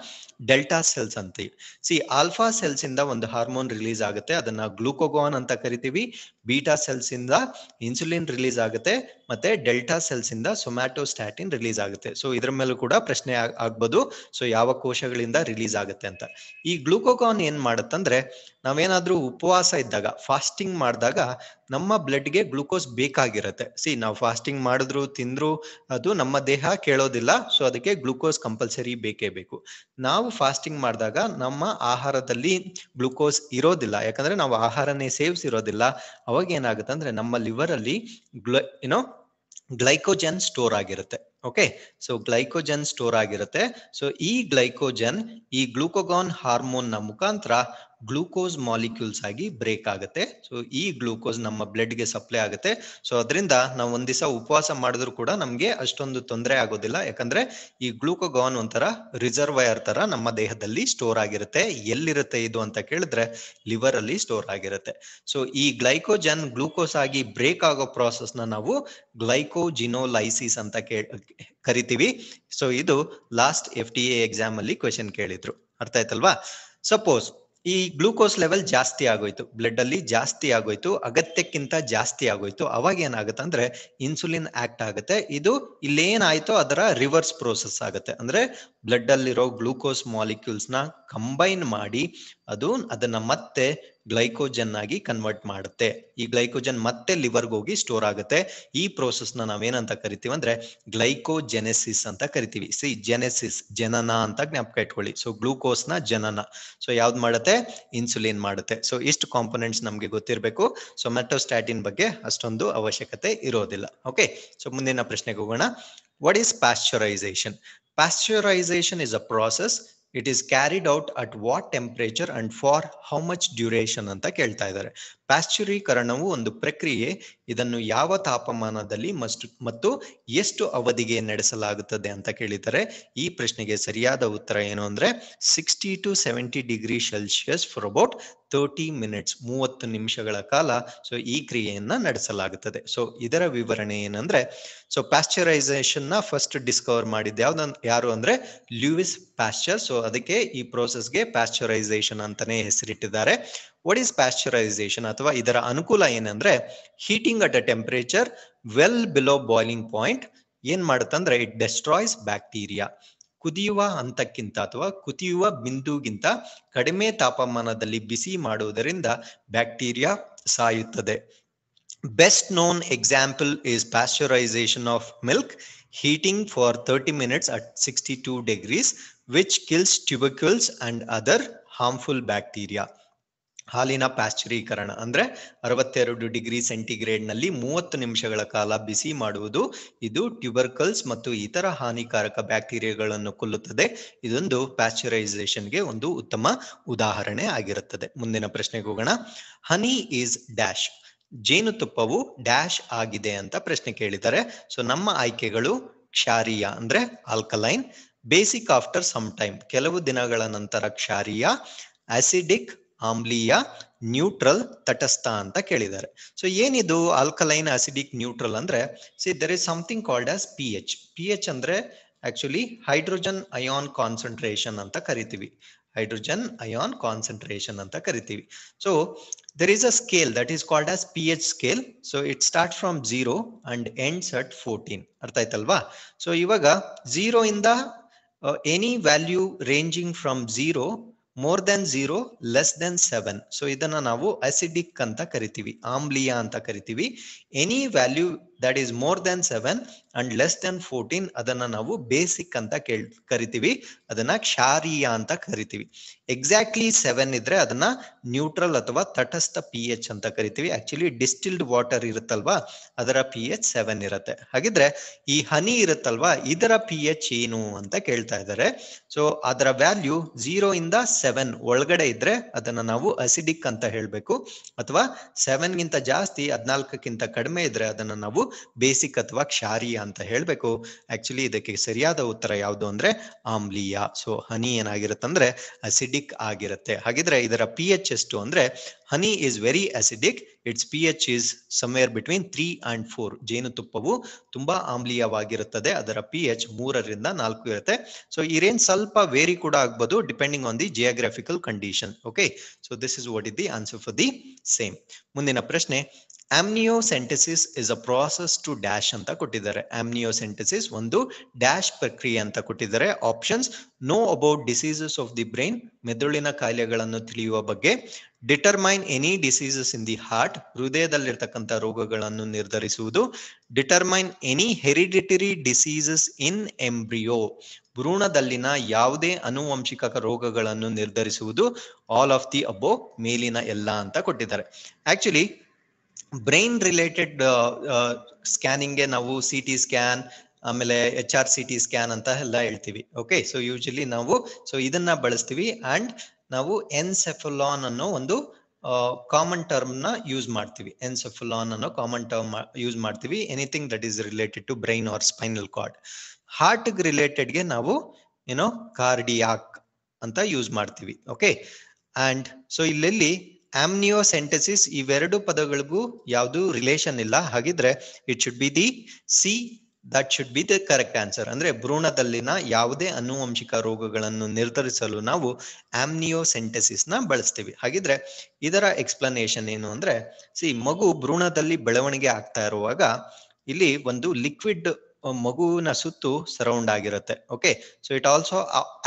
ಡೆಲ್ಟಾ ಸೆಲ್ಸ್ ಅಂತೀವಿ ಸಿ ಆಲ್ಫಾ ಸೆಲ್ಸ್ ಇಂದ ಒಂದು ಹಾರ್ಮೋನ್ ರಿಲೀಸ್ ಆಗುತ್ತೆ ಅದನ್ನ ಗ್ಲೂಕೋಗಾನ್ ಅಂತ ಕರಿತೀವಿ ಬೀಟಾ ಸೆಲ್ಸ್ ಇಂದ ಇನ್ಸುಲಿನ್ ರಿಲೀಸ್ ಆಗುತ್ತೆ ಮತ್ತೆ ಡೆಲ್ಟಾ ಸೆಲ್ಸ್ ಇಂದ ಸೊಮ್ಯಾಟೋಸ್ಟ್ಯಾಟಿನ್ ರಿಲೀಸ್ ಆಗುತ್ತೆ ಸೊ ಇದ್ರ ಮೇಲೂ ಕೂಡ ಪ್ರಶ್ನೆ ಆಗ್ಬೋದು ಸೊ ಯಾವ ಕೋಶಗಳಿಂದ ರಿಲೀಸ್ ಆಗುತ್ತೆ ಅಂತ ಈ ಗ್ಲೂಕೋಕಾನ್ ಏನ್ ಮಾಡುತ್ತಂದ್ರೆ ನಾವೇನಾದ್ರೂ ಉಪವಾಸ ಇದ್ದಾಗ ಫಾಸ್ಟಿಂಗ್ ಮಾಡಿದಾಗ ನಮ್ಮ ಬ್ಲಡ್ಗೆ ಗ್ಲೂಕೋಸ್ ಬೇಕಾಗಿರುತ್ತೆ ಸಿ ನಾವು ಫಾಸ್ಟಿಂಗ್ ಮಾಡಿದ್ರು ತಿಂದ್ರು ಅದು ನಮ್ಮ ದೇಹ ಕೇಳೋದಿಲ್ಲ ಸೊ ಅದಕ್ಕೆ ಗ್ಲೂಕೋಸ್ ಕಂಪಲ್ಸರಿ ಬೇಕೇ ಬೇಕು ನಾವು ಫಾಸ್ಟಿಂಗ್ ಮಾಡಿದಾಗ ನಮ್ಮ ಆಹಾರದಲ್ಲಿ ಗ್ಲೂಕೋಸ್ ಇರೋದಿಲ್ಲ ಯಾಕಂದ್ರೆ ನಾವು ಆಹಾರನೇ ಸೇವಿಸಿರೋದಿಲ್ಲ ಅವಾಗ ಏನಾಗುತ್ತೆ ಅಂದ್ರೆ ನಮ್ಮ ಲಿವರ್ ಅಲ್ಲಿ ಗ್ಲೋ ಏನೋ ಗ್ಲೈಕೋಜೆನ್ ಸ್ಟೋರ್ ಆಗಿರುತ್ತೆ ಓಕೆ ಸೊ ಗ್ಲೈಕೋಜನ್ ಸ್ಟೋರ್ ಆಗಿರುತ್ತೆ ಸೊ ಈ ಗ್ಲೈಕೋಜನ್ ಈ ಗ್ಲೂಕೋಗಾನ್ ಹಾರ್ಮೋನ್ ನ ಮುಖಾಂತರ ಗ್ಲೂಕೋಸ್ ಮಾಲಿಕ್ಯೂಲ್ಸ್ ಆಗಿ ಬ್ರೇಕ್ ಆಗುತ್ತೆ ಸೊ ಈ ಗ್ಲೂಕೋಸ್ ನಮ್ಮ ಬ್ಲಡ್ ಗೆ ಸಪ್ಲೈ ಆಗುತ್ತೆ ಸೊ ಅದರಿಂದ ನಾವು ಒಂದ್ ದಿವಸ ಉಪವಾಸ ಮಾಡಿದ್ರು ಕೂಡ ನಮ್ಗೆ ಅಷ್ಟೊಂದು ತೊಂದರೆ ಆಗೋದಿಲ್ಲ ಯಾಕಂದ್ರೆ ಈ ಗ್ಲೂಕೋಗಾನ್ ಒಂಥರ ರಿಸರ್ವಯರ್ ತರ ನಮ್ಮ ದೇಹದಲ್ಲಿ ಸ್ಟೋರ್ ಆಗಿರುತ್ತೆ ಎಲ್ಲಿರುತ್ತೆ ಇದು ಅಂತ ಕೇಳಿದ್ರೆ ಲಿವರ್ ಅಲ್ಲಿ ಸ್ಟೋರ್ ಆಗಿರುತ್ತೆ ಸೊ ಈ ಗ್ಲೈಕೋಜನ್ ಗ್ಲೂಕೋಸ್ ಆಗಿ ಬ್ರೇಕ್ ಆಗೋ ಪ್ರಾಸೆಸ್ ನಾವು ಗ್ಲೈಕೋಜಿನೋಲೈಸಿಸ್ ಅಂತ ಕರಿತೀವಿ ಸೊ ಇದು ಲಾಸ್ಟ್ ಎಫ್ ಟಿ ಎಕ್ಸಾಮ್ ಅಲ್ಲಿ ಕ್ವಶನ್ ಕೇಳಿದ್ರು ಅರ್ಥ ಆಯ್ತಲ್ವಾ ಸಪೋಸ್ ಈ ಗ್ಲೂಕೋಸ್ ಲೆವೆಲ್ ಜಾಸ್ತಿ ಆಗೋಯ್ತು ಬ್ಲಡ್ ಅಲ್ಲಿ ಜಾಸ್ತಿ ಆಗೋಯ್ತು ಅಗತ್ಯಕ್ಕಿಂತ ಜಾಸ್ತಿ ಆಗೋಯ್ತು ಅವಾಗ ಏನಾಗುತ್ತೆ ಅಂದ್ರೆ ಇನ್ಸುಲಿನ್ ಆಕ್ಟ್ ಆಗುತ್ತೆ ಇದು ಇಲ್ಲೇನಾಯ್ತು ಅದರ ರಿವರ್ಸ್ ಪ್ರೋಸೆಸ್ ಆಗುತ್ತೆ ಅಂದ್ರೆ ಬ್ಲಡ್ ಅಲ್ಲಿರೋ ಗ್ಲೂಕೋಸ್ ಮಾಲಿಕ್ಯೂಲ್ಸ್ ನ ಕಂಬೈನ್ ಮಾಡಿ ಅದು ಅದನ್ನ ಮತ್ತೆ ಗ್ಲೈಕೋಜನ್ ಆಗಿ ಕನ್ವರ್ಟ್ ಮಾಡುತ್ತೆ ಈ ಗ್ಲೈಕೋಜನ್ ಮತ್ತೆ ಲಿವರ್ಗೆ ಹೋಗಿ ಸ್ಟೋರ್ ಆಗುತ್ತೆ ಈ ಪ್ರೋಸೆಸ್ ನ ನಾವೇನಂತ ಕರಿತೀವಿ ಅಂದ್ರೆ ಗ್ಲೈಕೋಜೆನೆಸಿಸ್ ಅಂತ ಕರಿತೀವಿ ಸಿ ಜೆನೆಸಿಸ್ ಜನನ ಅಂತ ಜ್ಞಾಪಕ ಇಟ್ಕೊಳ್ಳಿ ಸೊ ಗ್ಲೂಕೋಸ್ ನ ಜನನ ಸೊ ಯಾವ್ದು ಮಾಡುತ್ತೆ ಇನ್ಸುಲಿನ್ ಮಾಡುತ್ತೆ ಸೊ ಇಷ್ಟು ಕಾಂಪೊನೆಂಟ್ಸ್ ನಮ್ಗೆ ಗೊತ್ತಿರಬೇಕು ಸೊ ಮೆಟೋಸ್ಟಾಟಿನ್ ಬಗ್ಗೆ ಅಷ್ಟೊಂದು ಅವಶ್ಯಕತೆ ಇರೋದಿಲ್ಲ ಓಕೆ ಸೊ ಮುಂದಿನ ಪ್ರಶ್ನೆಗೆ ಹೋಗೋಣ what is pasteurisation Pasteurization is a process. It is carried out at what temperature and for how much duration ಅಂತ ಕೇಳ್ತಾ ಇದ್ದಾರೆ ಪ್ಯಾಶ್ಚುರೀಕರಣವು ಒಂದು ಪ್ರಕ್ರಿಯೆ ಇದನ್ನು ಯಾವ ತಾಪಮಾನದಲ್ಲಿ ಮತ್ತು ಎಷ್ಟು ಅವಧಿಗೆ ನಡೆಸಲಾಗುತ್ತದೆ ಅಂತ ಕೇಳಿದರೆ ಈ ಪ್ರಶ್ನೆಗೆ ಸರಿಯಾದ ಉತ್ತರ ಏನು ಅಂದ್ರೆ sixty to seventy degree Celsius for about thirty minutes ಮೂವತ್ತು ನಿಮಿಷಗಳ ಕಾಲ ಸೊ ಈ ಕ್ರಿಯೆಯನ್ನ ನಡೆಸಲಾಗುತ್ತದೆ ಸೊ ಇದರ ವಿವರಣೆ ಏನಂದ್ರೆ ಸೊ ಪ್ಯಾಶ್ಚರೈಸೇಷನ್ ನ ಫಸ್ಟ್ ಡಿಸ್ಕವರ್ ಮಾಡಿದ್ದು ಯಾವ್ದು ಯಾರು ಅಂದ್ರೆ ಲ್ಯೂವಿಸ್ ಪ್ಯಾಶ್ಚರ್ ಸೊ ಅದಕ್ಕೆ ಈ ಪ್ರೋಸೆಸ್ಗೆ ಪ್ಯಾಶ್ಚರೈಸೇಷನ್ ಅಂತಾನೆ ಹೆಸರಿಟ್ಟಿದ್ದಾರೆ ವಾಟ್ ಈಸ್ ಪ್ಯಾಶ್ಚರೈಸೇಷನ್ ಅಥವಾ ಇದರ ಅನುಕೂಲ ಏನಂದ್ರೆ heating at a temperature well below boiling point ಏನ್ ಮಾಡುತ್ತಂದ್ರೆ ಇಟ್ ಡೆಸ್ಟ್ರಾಯ್ಸ್ ಬ್ಯಾಕ್ಟೀರಿಯಾ ಕುದಿಯುವ ಹಂತಕ್ಕಿಂತ ಅಥವಾ ಕುದಿಯುವ ಬಿಂದುಗಿಂತ ಕಡಿಮೆ ತಾಪಮಾನದಲ್ಲಿ ಬಿಸಿ ಮಾಡುವುದರಿಂದ ಬ್ಯಾಕ್ಟೀರಿಯಾ ಸಾಯುತ್ತದೆ best known example is pasteurisation of milk heating for thirty minutes at sixty two degrees which kills tubercles and other harmful bacteria ಹಾಲಿನ ಪ್ಯಾಶ್ಚರೀಕರಣ ಅಂದ್ರೆ ಅರವತ್ತೆರಡು ಡಿಗ್ರಿ ಸೆಂಟಿಗ್ರೇಡ್ ನಲ್ಲಿ ಮೂವತ್ತು ನಿಮಿಷಗಳ ಕಾಲ ಬಿಸಿ ಮಾಡುವುದು ಇದು ಟ್ಯೂಬರ್ಕಲ್ಸ್ ಮತ್ತು ಇತರ ಹಾನಿಕಾರಕ ಬ್ಯಾಕ್ಟೀರಿಯಾಗಳನ್ನು ಕೊಲ್ಲುತ್ತದೆ ಇದೊಂದು ಪ್ಯಾಶ್ಚುರೈಸೇಷನ್ಗೆ ಒಂದು ಉತ್ತಮ ಉದಾಹರಣೆ ಆಗಿರುತ್ತದೆ ಮುಂದಿನ ಪ್ರಶ್ನೆಗೆ ಹೋಗೋಣ ಹನಿ ಈಸ್ ಡ್ಯಾಶ್ ಜೇನುತುಪ್ಪವು ಡ್ಯಾಶ್ ಆಗಿದೆ ಅಂತ ಪ್ರಶ್ನೆ ಕೇಳಿದ್ದಾರೆ ಸೊ ನಮ್ಮ ಆಯ್ಕೆಗಳು ಕ್ಷಾರೀಯ ಅಂದ್ರೆ alkaline basic after some time ಕೆಲವು ದಿನಗಳ ನಂತರ ಕ್ಷಾರೀಯ ಆಸಿಡಿಕ್ ಆಮ್ಲೀಯ ನ್ಯೂಟ್ರಲ್ ತಟಸ್ಥ ಅಂತ ಕೇಳಿದ್ದಾರೆ ಸೊ ಏನಿದು ಆಲ್ಕಲೈನ್ ಅಸಿಡಿಕ್ ನ್ಯೂಟ್ರಲ್ ಅಂದ್ರೆ see there is something called as P H P H ಅಂದ್ರೆ ಆಕ್ಚುಲಿ ಹೈಡ್ರೋಜನ್ ಅಯಾನ್ ಕಾನ್ಸಂಟ್ರೇಷನ್ ಅಂತ ಕರಿತೀವಿ ಹೈಡ್ರೋಜನ್ ಅಯಾನ್ ಕಾನ್ಸಂಟ್ರೇಷನ್ ಅಂತ ಕರಿತೀವಿ so there is a scale that is called as P H scale so it start from zero and ends at fourteen ಅರ್ಥ ಆಯ್ತಲ್ವಾ so ಇವಾಗ zero ಇಂದ any value ranging from zero more than zero less than seven so ಇದನ್ನ ನಾವು acidic ಅಂತ ಕರಿತೀವಿ ಆಮ್ಲಿಯಾ ಅಂತ ಕರಿತೀವಿ any value that is more than seven and less than fourteen ಅದನ್ನ ನಾವು ಬೇಸಿಕ್ ಅಂತ ಕೇಳ್ ಕರಿತೀವಿ ಅದನ್ನ ಕ್ಷಾರೀಯ ಅಂತ ಕರಿತೀವಿ ಎಕ್ಸಾಕ್ಟ್ಲಿ ಸೆವೆನ್ ಇದ್ರೆ ಅದನ್ನ ನ್ಯೂಟ್ರಲ್ ಅಥವಾ ತಟಸ್ಥ ಪಿ ಎಚ್ ಅಂತ ಕರಿತೀವಿ ಆಕ್ಚುಲಿ ಡಿಸ್ಟಿಲ್ಡ್ ವಾಟರ್ ಇರುತ್ತಲ್ವಾ ಅದರ ಪಿ ಎಚ್ ಸೆವೆನ್ ಇರುತ್ತೆ ಹಾಗಿದ್ರೆ ಈ ಹನಿ ಇರುತ್ತಲ್ವಾ ಇದರ ಪಿ ಎಚ್ ಏನು ಅಂತ ಕೇಳ್ತಾ ಇದ್ದಾರೆ ಸೊ ಅದರ ವ್ಯಾಲ್ಯೂ ಝೀರೋ ಇಂದ ಸೆವೆನ್ ಒಳಗಡೆ ಇದ್ರೆ ಅದನ್ನ ನಾವು ಅಸಿಡಿಕ್ ಅಂತ ಹೇಳಬೇಕು ಅಥವಾ ಸೆವೆನ್ ಗಿಂತ ಜಾಸ್ತಿ ಹದಿನಾಲ್ಕಕ್ಕಿಂತ ಕಡಿಮೆ ಇದ್ರೆ ಅದನ್ನ ನಾವು ಬೇಸಿಕ್ ಅಥವಾ ಕ್ಷಾರೀಯ ಅಂತ ಹೇಳಬೇಕು ಆಕ್ಚುಲಿ ಇದಕ್ಕೆ ಸರಿಯಾದ ಉತ್ತರ ಯಾವುದು ಅಂದ್ರೆ ಆಮ್ಲೀಯ ಸೊ ಹನಿ ಏನಾಗಿರುತ್ತೆ ಅಂದ್ರೆ ಅಸಿಡಿಕ್ ಆಗಿರುತ್ತೆ ಹಾಗಿದ್ರೆ ಇದರ ಪಿ ಎಚ್ ಎಷ್ಟು ಅಂದ್ರೆ honey is very acidic it's P H is somewhere between three and four ಜೇನುತುಪ್ಪವು ತುಂಬಾ ಆಮ್ಲೀಯವಾಗಿರುತ್ತದೆ ಅದರ ಪಿ ಎಚ್ ಮೂರರಿಂದ ನಾಲ್ಕು ಇರುತ್ತೆ ಸೊ ಈ ಸ್ವಲ್ಪ ವೇರಿ ಕೂಡ ಆಗ್ಬೋದು depending on the geographical condition okay so this is what is the answer for the same ಮುಂದಿನ ಪ್ರಶ್ನೆ amniocentesis is a process to dash ಅಂತ ಕೊಟ್ಟಿದ್ದಾರೆ ಆಮ್ನಿಯೋಸೆಂಟೆಸಿಸ್ ಒಂದು ಡ್ಯಾಶ್ ಪ್ರಕ್ರಿಯೆ ಅಂತ ಕೊಟ್ಟಿದ್ದಾರೆ options know about diseases of the brain ಮೆದುಳಿನ ಕಾಯಿಲೆಗಳನ್ನು ತಿಳಿಯುವ ಬಗ್ಗೆ determine any diseases in the heart ಹೃದಯದಲ್ಲಿರ್ತಕ್ಕಂಥ ರೋಗಗಳನ್ನು ನಿರ್ಧರಿಸುವುದು determine any hereditary diseases in embryo ಭ್ರೂಣದಲ್ಲಿನ ಯಾವುದೇ ಅನುವಂಶಿಕ ರೋಗಗಳನ್ನು ನಿರ್ಧರಿಸುವುದು ಆಲ್ ಆಫ್ ದಿ ಅಬೋ ಮೇಲಿನ ಎಲ್ಲ ಅಂತ ಕೊಟ್ಟಿದ್ದಾರೆ ಆಕ್ಚುಲಿ ಬ್ರೈನ್ ರಿಲೇಟೆಡ್ ಸ್ಕ್ಯಾನಿಂಗ್ಗೆ ನಾವು ಸಿ ಟಿ ಸ್ಕ್ಯಾನ್ ಆಮೇಲೆ H R C T scan ಅಂತ ಎಲ್ಲ ಹೇಳ್ತೀವಿ ಓಕೆ ಸೊ ಯೂಶಲಿ ನಾವು ಸೊ ಇದನ್ನ ಬಳಸ್ತೀವಿ ಅಂಡ್ ನಾವು ಎನ್ಸೆಫಲಾನ್ ಅನ್ನೋ ಒಂದು ಕಾಮನ್ ಟರ್ಮ್ ನ ಯೂಸ್ ಮಾಡ್ತೀವಿ ಎನ್ಸೆಫಲಾನ್ ಅನ್ನೋ ಕಾಮನ್ ಟರ್ಮ್ ಯೂಸ್ ಮಾಡ್ತೀವಿ anything that is related to brain or spinal cord heart ರಿಲೇಟೆಡ್ಗೆ ನಾವು ಏನೋ ಕಾರ್ಡಿಯಾಕ್ ಅಂತ ಯೂಸ್ ಮಾಡ್ತೀವಿ ಓಕೆ ಅಂಡ್ ಸೊ ಇಲ್ಲೆಲ್ಲಿ ಆಮ್ನಿಯೋಸೆಂಟೆಸಿಸ್ ಇವೆರಡು ಪದಗಳಿಗೂ ಯಾವುದು ರಿಲೇಷನ್ ಇಲ್ಲ ಹಾಗಿದ್ರೆ it should be the C that should be the correct answer ಅಂದ್ರೆ ಭ್ರೂಣದಲ್ಲಿನ ಯಾವುದೇ ಅನುವಂಶಿಕ ರೋಗಗಳನ್ನು ನಿರ್ಧರಿಸಲು ನಾವು ಆಮ್ನಿಯೋಸೆಂಟೆಸಿಸ್ ನ ಬಳಸ್ತೀವಿ ಹಾಗಿದ್ರೆ ಇದರ ಎಕ್ಸ್ಪ್ಲನೇಷನ್ ಏನು ಅಂದ್ರೆ ಸಿ ಮಗು ಭ್ರೂಣದಲ್ಲಿ ಬೆಳವಣಿಗೆ ಆಗ್ತಾ ಇರುವಾಗ ಇಲ್ಲಿ ಒಂದು ಲಿಕ್ವಿಡ್ ಮಗುವಿನ ಸುತ್ತು ಸರೌಂಡ್ ಆಗಿರುತ್ತೆ okay so it also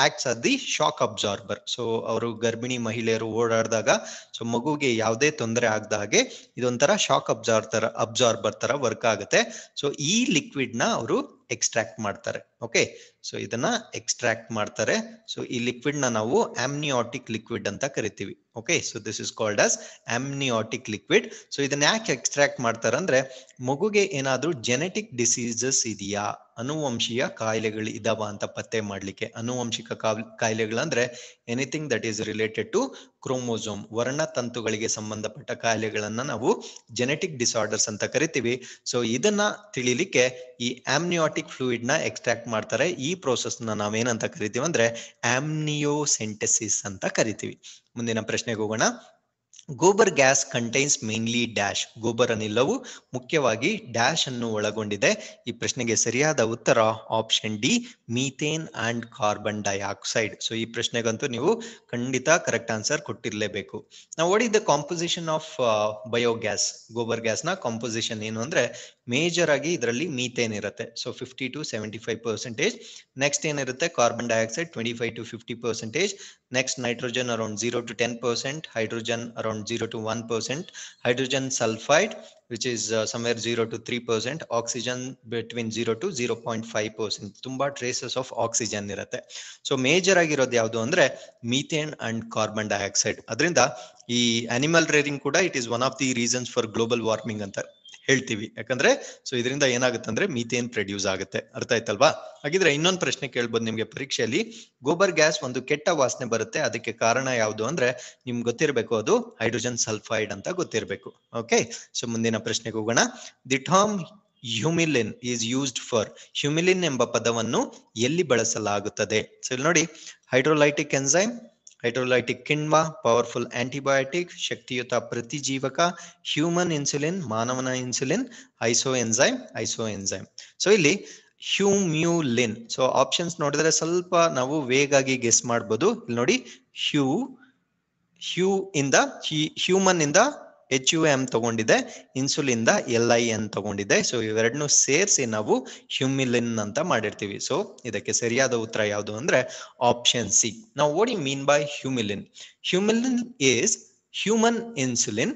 acts at the shock absorber so ಅವರು ಗರ್ಭಿಣಿ ಮಹಿಳೆಯರು ಓಡಾಡಿದಾಗ ಸೊ ಮಗುಗೆ ಯಾವುದೇ ತೊಂದರೆ ಆಗದ ಹಾಗೆ ಇದೊಂಥರ ಶಾಕ್ ಅಬ್ಸಾರ್ ತರ ಅಬ್ಸಾರ್ಬರ್ ತರ ವರ್ಕ್ ಆಗುತ್ತೆ ಸೊ ಈ ಲಿಕ್ವಿಡ್ ನ ಅವರು ಎಕ್ಸ್ಟ್ರಾಕ್ಟ್ ಮಾಡ್ತಾರೆ ಓಕೆ ಸೊ ಇದನ್ನ ಎಕ್ಸ್ಟ್ರಾಕ್ಟ್ ಮಾಡ್ತಾರೆ ಸೊ ಈ ಲಿಕ್ವಿಡ್ ನ ನಾವು ಆಮ್ನಿಯಾಟಿಕ್ ಲಿಕ್ವಿಡ್ ಅಂತ ಕರಿತೀವಿ okay so this is called as amniotic liquid so ಇದನ್ನ ಯಾಕೆ ಎಕ್ಸ್ಟ್ರಾಕ್ಟ್ ಮಾಡ್ತಾರೆ ಅಂದ್ರೆ ಮಗುಗೆ ಏನಾದರೂ ಜೆನೆಟಿಕ್ ಡಿಸೀಸಸ್ ಇದೆಯಾ ಅನುವಂಶೀಯ ಕಾಯಿಲೆಗಳು ಇದಾವ ಅಂತ ಪತ್ತೆ ಮಾಡ್ಲಿಕ್ಕೆ ಅನುವಂಶಿಕ ಕಾಯಿಲೆಗಳಂದ್ರೆ anything that is related to chromosome ವರ್ಣತಂತುಗಳಿಗೆ ಸಂಬಂಧಪಟ್ಟ ಕಾಯಿಲೆಗಳನ್ನ ನಾವು ಜೆನೆಟಿಕ್ ಡಿಸಾರ್ಡರ್ಸ್ ಅಂತ ಕರಿತೀವಿ ಸೊ ಇದನ್ನ ತಿಳಿಲಿಕ್ಕೆ ಈ ಆಮ್ನಿಯೋಟಿಕ್ ಫ್ಲೂಯಿಡ್ ನ ಎಕ್ಸ್ಟ್ರಾಕ್ಟ್ ಮಾಡ್ತಾರೆ ಈ ಪ್ರೋಸೆಸ್ ನ ನಾವೇನಂತ ಕರಿತೀವಿ ಅಂದ್ರೆ ಆಮ್ನಿಯೋಸೆಂಟೆಸಿಸ್ ಅಂತ ಕರಿತೀವಿ ಮುಂದಿನ ಪ್ರಶ್ನೆಗೆ ಹೋಗೋಣ gobar gas contains mainly dash gobar ಅನಿಲವು ಮುಖ್ಯವಾಗಿ ಡ್ಯಾಶ್ ಅನ್ನು ಒಳಗೊಂಡಿದೆ ಈ ಪ್ರಶ್ನೆಗೆ ಸರಿಯಾದ ಉತ್ತರ option D methane and carbon dioxide so ಈ ಪ್ರಶ್ನೆಗಂತೂ ನೀವು ಖಂಡಿತ ಕರೆಕ್ಟ್ ಆನ್ಸರ್ ಕೊಟ್ಟಿರಲೇಬೇಕು ನಾವು what composition of biogas gobar gas ನ ಕಾಂಪೋಸಿಷನ್ ಏನು ಅಂದ್ರೆ ಮೇಜರ್ ಆಗಿ ಇದರಲ್ಲಿ ಮೀಥೇನ್ ಇರುತ್ತೆ so fifty to seventy five percentage next ಏನಿರುತ್ತೆ carbon dioxide twenty five to fifty percentage next nitrogen around zero to ten percent hydrogen around 0 to 1%, hydrogen sulfide, which is uh, somewhere 0 to 3%, oxygen between 0 to 0.5%. ತುಂಬಾ traces of oxygen ಇರುತ್ತೆ so major ಆಗಿರೋದು ಯಾವುದು ಅಂದ್ರೆ methane and carbon dioxide ಅದರಿಂದ ಈ animal rearing ಕೂಡ it is one of the reasons for global warming ಅಂತ ಹೇಳ್ತೀವಿ ಯಾಕಂದ್ರೆ ಸೊ ಇದರಿಂದ ಏನಾಗುತ್ತೆ ಅಂದ್ರೆ ಮೀಥೇನ್ ಪ್ರೊಡ್ಯೂಸ್ ಆಗುತ್ತೆ ಅರ್ಥ ಆಯ್ತಲ್ವಾ ಹಾಗಿದ್ರೆ ಇನ್ನೊಂದು ಪ್ರಶ್ನೆ ಕೇಳ್ಬೋದು ನಿಮ್ಗೆ ಪರೀಕ್ಷೆಯಲ್ಲಿ ಗೋಬರ್ ಗ್ಯಾಸ್ ಒಂದು ಕೆಟ್ಟ ವಾಸನೆ ಬರುತ್ತೆ ಅದಕ್ಕೆ ಕಾರಣ ಯಾವುದು ಅಂದ್ರೆ ನಿಮ್ಗೆ ಗೊತ್ತಿರಬೇಕು ಅದು ಹೈಡ್ರೋಜನ್ ಸಲ್ಫೈಡ್ ಅಂತ ಗೊತ್ತಿರಬೇಕು ಓಕೆ ಸೊ ಮುಂದಿನ ಪ್ರಶ್ನೆಗೆ ಹೋಗೋಣ the term humulin is used for humulin ಎಂಬ ಪದವನ್ನು ಎಲ್ಲಿ ಬಳಸಲಾಗುತ್ತದೆ ಸೊ ಇಲ್ಲಿ ನೋಡಿ ಹೈಡ್ರೋಲೈಟಿಕ್ ಎನ್ಸೈಮ್ ಹೈಡ್ರೋಲೈಟಿಕ್ ಕಿಣ್ವ ಪವರ್ಫುಲ್ ಆಂಟಿಬಯೋಟಿಕ್ ಶಕ್ತಿಯುತ ಪ್ರತಿಜೀವಕ ಹ್ಯೂಮನ್ ಇನ್ಸುಲಿನ್ ಮಾನವನ insulin isoenzyme isoenzyme so ಇಲ್ಲಿ ಹ್ಯೂಮ್ಯೂಲಿನ್ ಸೊ ಆಪ್ಷನ್ಸ್ ನೋಡಿದ್ರೆ ಸ್ವಲ್ಪ ನಾವು ವೇಗಾಗಿ ಗೆಸ್ ಮಾಡ್ಬೋದು ಇಲ್ಲಿ ನೋಡಿ ಹ್ಯೂ ಹ್ಯೂ ಇಂದ ಹ್ಯೂಮನ್ ಇಂದ ಎಚ್ ಯು ಎಮ್ ತಗೊಂಡಿದೆ ಇನ್ಸುಲಿನ್ ದ ಎಲ್ ಐ ಎನ್ ತಗೊಂಡಿದೆ ಸೊ ಇವೆರಡನ್ನು ಸೇರಿಸಿ ನಾವು ಹ್ಯೂಮಿಲಿನ್ ಅಂತ ಮಾಡಿರ್ತೀವಿ ಸೊ ಇದಕ್ಕೆ ಸರಿಯಾದ ಉತ್ತರ ಯಾವುದು ಅಂದ್ರೆ ಆಪ್ಷನ್ ಸಿ ನಾವು ಓಡಿ mean by humulin humulin is human insulin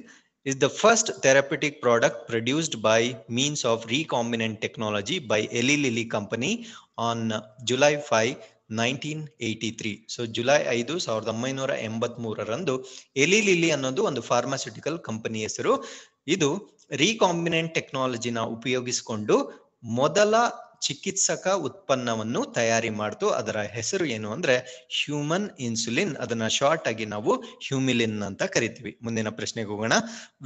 is the first therapeutic product produced by means of recombinant technology by Eli Lilly Lilly on July five 5, nineteen eighty three so July ಐದು ಸಾವಿರದ ಒಂಬೈನೂರ ಎಂಬತ್ ಮೂರರಂದು ಎಲಿ lily ಅನ್ನೋದು ಒಂದು ಫಾರ್ಮಾಸ್ಯೂಟಿಕಲ್ ಕಂಪನಿ ಹೆಸರು ಇದು ರೀಕಾಂಬಿನೆಂಟ್ ಟೆಕ್ನಾಲಜಿನ ಉಪಯೋಗಿಸಿಕೊಂಡು ಮೊದಲ ಚಿಕಿತ್ಸಕ ಉತ್ಪನ್ನವನ್ನು ತಯಾರಿ ಮಾಡ್ತು ಅದರ ಹೆಸರು ಏನು ಅಂದ್ರೆ ಹ್ಯೂಮನ್ ಇನ್ಸುಲಿನ್ ಅದನ್ನ ಶಾರ್ಟ್ ಆಗಿ ನಾವು ಹ್ಯೂಮಿಲಿನ್ ಅಂತ ಕರಿತೀವಿ ಮುಂದಿನ ಪ್ರಶ್ನೆಗೆ ಹೋಗೋಣ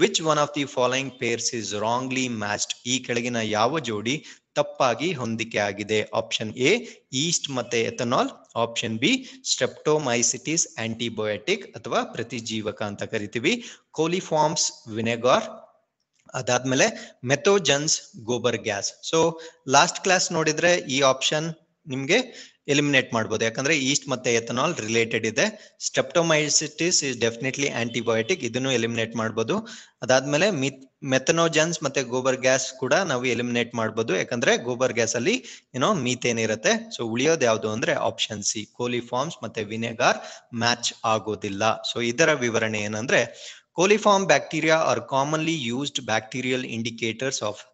which one of the following pairs is wrongly matched ಈ ಕೆಳಗಿನ ಯಾವ ಜೋಡಿ ತಪ್ಪಾಗಿ ಹೊಂದಿಕೆ ಆಗಿದೆ ಆಪ್ಷನ್ ಎ ಈಸ್ಟ್ ಮತ್ತೆ ethanol option B streptomycetes antibiotic ಅಥವಾ ಪ್ರತಿಜೀವಕ ಅಂತ ಕರಿತೀವಿ ಕೋಲಿಫಾರ್ಮ್ಸ್ ವಿನೆಗಾರ್ ಅದಾದ್ಮೇಲೆ methanogens gobar gas so last class ನೋಡಿದ್ರೆ ಈ ಆಪ್ಷನ್ ನಿಮ್ಗೆ ಎಲಿಮಿನೇಟ್ ಮಾಡ್ಬೋದು ಯಾಕಂದ್ರೆ ಈಸ್ಟ್ ಮತ್ತೆ ಎಥನಾಲ್ ರಿಲೇಟೆಡ್ ಇದೆ ಸ್ಟೆಪ್ಟೊಮೈಸಿಟಿಸ್ ಇಸ್ ಡೆಫಿನೆಟ್ಲಿ ಆಂಟಿಬಯೋಟಿಕ್ ಇದನ್ನು ಎಲಿಮಿನೇಟ್ ಮಾಡ್ಬೋದು ಅದಾದ್ಮೇಲೆ ಮಿತ್ ಮೆಥನೋಜನ್ಸ್ ಮತ್ತೆ ಗೋಬರ್ ಗ್ಯಾಸ್ ಕೂಡ ನಾವು ಎಲಿಮಿನೇಟ್ ಮಾಡ್ಬೋದು ಯಾಕಂದ್ರೆ ಗೋಬರ್ ಗ್ಯಾಸ್ ಅಲ್ಲಿ ಏನೋ ಮೀಥೇನ್ ಇರುತ್ತೆ ಸೊ ಉಳಿಯೋದು ಯಾವುದು ಅಂದ್ರೆ ಆಪ್ಷನ್ ಸಿ ಕೋಲಿಫಾರ್ಮ್ಸ್ ಮತ್ತೆ ವಿನೆಗಾರ್ ಮ್ಯಾಚ್ ಆಗೋದಿಲ್ಲ ಸೊ ಇದರ ವಿವರಣೆ ಏನಂದ್ರೆ Coliform bacteria are commonly used bacterial indicators of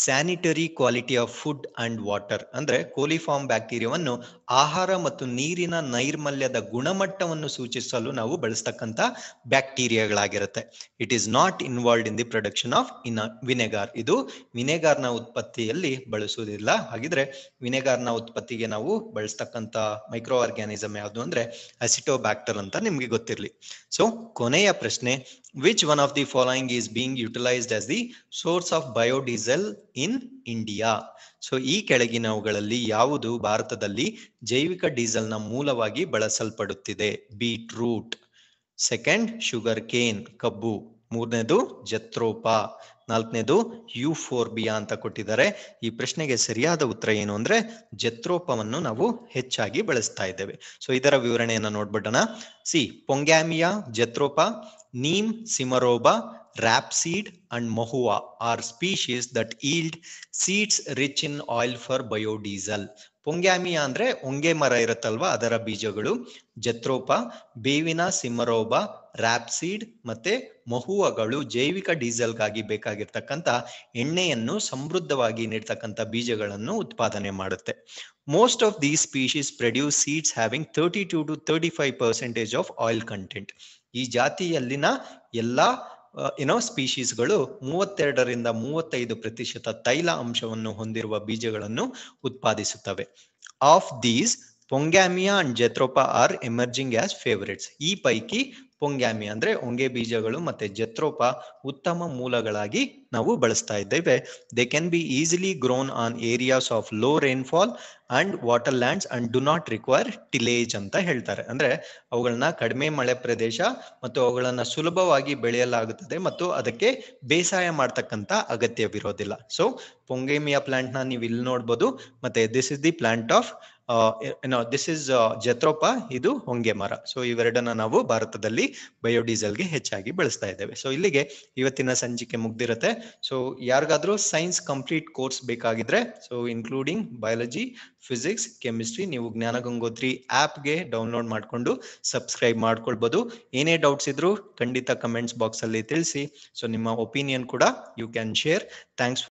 sanitary quality of food and water ಅಂದ್ರೆ ಕೋಲಿಫಾರ್ಮ್ ಬ್ಯಾಕ್ಟೀರಿಯಾವನ್ನು ಆಹಾರ ಮತ್ತು ನೀರಿನ ನೈರ್ಮಲ್ಯದ ಗುಣಮಟ್ಟವನ್ನು ಸೂಚಿಸಲು ನಾವು ಬಳಸ್ತಕ್ಕಂಥ ಬ್ಯಾಕ್ಟೀರಿಯಾಗಳಾಗಿರುತ್ತೆ it is not involved in the production of in vinegar ಇದು ವಿನೆಗಾರ್ನ ಉತ್ಪತ್ತಿಯಲ್ಲಿ ಬಳಸುವುದಿಲ್ಲ ಹಾಗಿದ್ರೆ ವಿನೆಗಾರ್ನ ಉತ್ಪತ್ತಿಗೆ ನಾವು ಬಳಸ್ತಕ್ಕಂಥ ಮೈಕ್ರೋ ಆರ್ಗ್ಯಾನಿಸಮ್ ಯಾವುದು ಅಂದ್ರೆ ಅಸಿಟೋಬ್ಯಾಕ್ಟರ್ ಅಂತ ನಿಮಗೆ ಗೊತ್ತಿರಲಿ ಸೊ ಕೊನೆಯ ಪ್ರಶ್ನೆ Which one of the following is being utilized as the source of biodiesel in India? So ಈ ಕೆಳಗಿನವುಗಳಲ್ಲಿ ಯಾವುದು ಭಾರತದಲ್ಲಿ ಜೈವಿಕ ಡೀಸೆಲ್ನ ಮೂಲವಾಗಿ ಬಳಸಲ್ಪಡುತ್ತಿದೆ ಬೀಟ್ರೂಟ್ ಸೆಕೆಂಡ್ ಶುಗರ್ ಕೇನ್ ಕಬ್ಬು ಮೂರನೇದು ಜತ್ರೋಪಾ ನಾಲ್ಕನೇದು ಯು ಫೋರ್ಬಿಯಾ ಅಂತ ಕೊಟ್ಟಿದ್ದಾರೆ ಈ ಪ್ರಶ್ನೆಗೆ ಸರಿಯಾದ ಉತ್ತರ ಏನು ಅಂದ್ರೆ ಜತ್ರೋಪವನ್ನು ನಾವು ಹೆಚ್ಚಾಗಿ ಬಳಸ್ತಾ ಇದ್ದೇವೆ ಸೊ ಇದರ ವಿವರಣೆಯನ್ನು ನೋಡ್ಬಿಡೋಣ C pongamia jatropha Neem cimaroba, rapeseed and mohua are species that yield seeds rich in oil for biodiesel. Pongamia ಅಂದ್ರೆ ಹೊಂಗೆ ಮರ ಇರುತ್ತಲ್ವಾ ಅದರ ಬೀಜಗಳು ಜತ್ರೋಪ ಬೇವಿನ ಸಿಮರೋಬ ರ್ಯಾಪ್ಸೀಡ್ ಮತ್ತೆ ಮಹುವಗಳು ಜೈವಿಕ ಡೀಸೆಲ್ಗಾಗಿ ಬೇಕಾಗಿರ್ತಕ್ಕಂಥ ಎಣ್ಣೆಯನ್ನು ಸಮೃದ್ಧವಾಗಿ ನೀಡ್ತಕ್ಕಂಥ ಬೀಜಗಳನ್ನು ಉತ್ಪಾದನೆ ಮಾಡುತ್ತೆ most of these species produce seeds having thirty two to thirty five percentage of oil content ಈ ಜಾತಿಯಲ್ಲಿನ ಎಲ್ಲ ಏನೋ ಸ್ಪೀಶೀಸ್ಗಳು ಮೂವತ್ತೆರಡರಿಂದ ಮೂವತ್ತೈದು ಪ್ರತಿಶತ ತೈಲ ಅಂಶವನ್ನು ಹೊಂದಿರುವ ಬೀಜಗಳನ್ನು ಉತ್ಪಾದಿಸುತ್ತವೆ of these pongamia and jatropha are emerging as favourites ಈ ಪೈಕಿ ಪೊಂಗ್ಯಾಮಿ ಅಂದ್ರೆ ಹೊಂಗೆ ಬೀಜಗಳು ಮತ್ತೆ ಜತ್ರೋಪ ಉತ್ತಮ ಮೂಲಗಳಾಗಿ ನಾವು ಬಳಸ್ತಾ ಇದ್ದೇವೆ they can be easily grown on areas of low rainfall and water lands and do not require tillage ಅಂತ ಹೇಳ್ತಾರೆ ಅಂದ್ರೆ ಅವುಗಳನ್ನ ಕಡಿಮೆ ಮಳೆ ಪ್ರದೇಶ ಮತ್ತು ಅವುಗಳನ್ನ ಸುಲಭವಾಗಿ ಬೆಳೆಯಲಾಗುತ್ತದೆ ಮತ್ತು ಅದಕ್ಕೆ ಬೇಸಾಯ ಮಾಡ್ತಕ್ಕಂತ ಅಗತ್ಯವಿರೋದಿಲ್ಲ ಸೊ ಪೊಂಗೇಮಿಯಾ ಪ್ಲಾಂಟ್ ನ ನೀವು ಇಲ್ಲಿ ನೋಡ್ಬೋದು ಮತ್ತೆ this is the plant of this is jatropha ಇದು ಹೊಂಗೆ ಮರ ಸೊ ಇವೆರಡನ್ನ ನಾವು ಭಾರತದಲ್ಲಿ ಬಯೋಡೀಸೆಲ್ಗೆ ಹೆಚ್ಚಾಗಿ ಬಳಸ್ತಾ ಇದ್ದೇವೆ ಸೊ ಇಲ್ಲಿಗೆ ಇವತ್ತಿನ ಸಂಚಿಕೆ ಮುಗ್ದಿರುತ್ತೆ ಸೊ ಯಾರಿಗಾದ್ರೂ ಸೈನ್ಸ್ ಕಂಪ್ಲೀಟ್ ಕೋರ್ಸ್ ಬೇಕಾಗಿದ್ರೆ so including biology physics chemistry ನೀವು ಜ್ಞಾನ ಗಂಗೋತ್ರಿ ಆ್ಯಪ್ಗೆ ಡೌನ್ಲೋಡ್ ಮಾಡಿಕೊಂಡು ಸಬ್ಸ್ಕ್ರೈಬ್ ಮಾಡ್ಕೊಳ್ಬೋದು ಏನೇ ಡೌಟ್ಸ್ ಇದ್ರು ಖಂಡಿತ ಕಮೆಂಟ್ಸ್ ಬಾಕ್ಸಲ್ಲಿ ತಿಳಿಸಿ ಸೊ ನಿಮ್ಮ ಒಪಿನಿಯನ್ ಕೂಡ ಯು ಕ್ಯಾನ್ ಶೇರ್ ಥ್ಯಾಂಕ್ಸ್